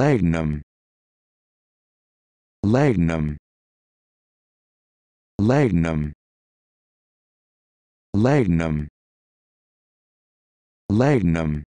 Lagnum Lagnum Lagnum Lagnum Lagnum